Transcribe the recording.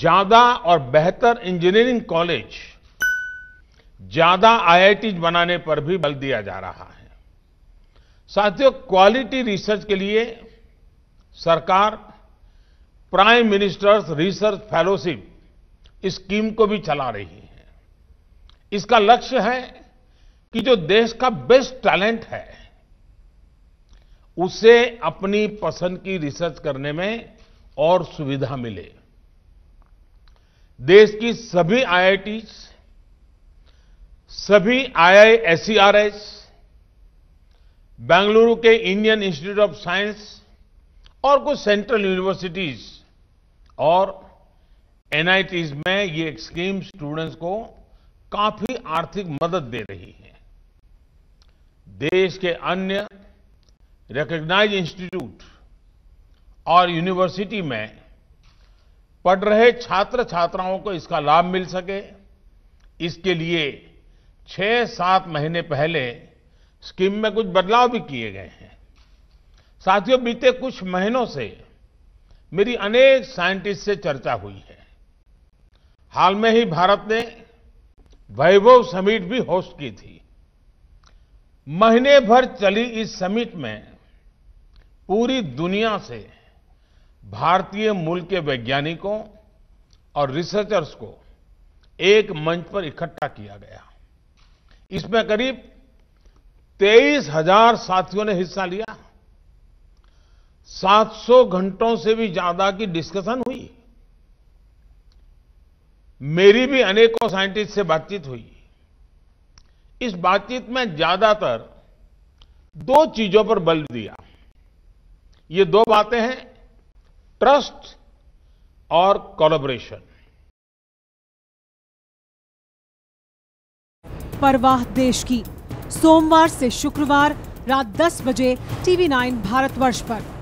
ज्यादा और बेहतर इंजीनियरिंग कॉलेज ज्यादा आईआईटी बनाने पर भी बल दिया जा रहा है साथियों क्वालिटी रिसर्च के लिए सरकार prime minister's research fellowship scheme को भी चला रही है इसका लक्ष्य है कि जो देश का बेस्ट टैलेंट है उसे अपनी पसंद की रिसर्च करने में और सुविधा मिले देश की सभी आईआईटीज सभी आईआईएससीआरएस बेंगलुरु के इंडियन इंस्टीट्यूट ऑफ साइंस और कुछ सेंट्रल यूनिवर्सिटीज और एनआईटीज में ये स्कीम स्टूडेंट्स को काफी आर्थिक मदद दे रही है देश के अन्य रिकग्नाइज इंस्टीट्यूट और यूनिवर्सिटी में पढ़ रहे छात्र छात्राओं को इसका लाभ मिल सके इसके लिए छह सात महीने पहले स्कीम में कुछ बदलाव भी किए गए हैं साथियों बीते कुछ महीनों से मेरी अनेक साइंटिस्ट से चर्चा हुई है हाल में ही भारत ने वैभव समिट भी होस्ट की थी महीने भर चली इस समिट में पूरी दुनिया से भारतीय मूल के वैज्ञानिकों और रिसर्चर्स को एक मंच पर इकट्ठा किया गया इसमें करीब तेईस हजार साथियों ने हिस्सा लिया 700 घंटों से भी ज्यादा की डिस्कशन हुई मेरी भी अनेकों साइंटिस्ट से बातचीत हुई इस बातचीत में ज्यादातर दो चीजों पर बल दिया ये दो बातें हैं ट्रस्ट और कोलाबोरेशन परवाह देश की सोमवार से शुक्रवार रात 10 बजे टीवी 9 भारतवर्ष पर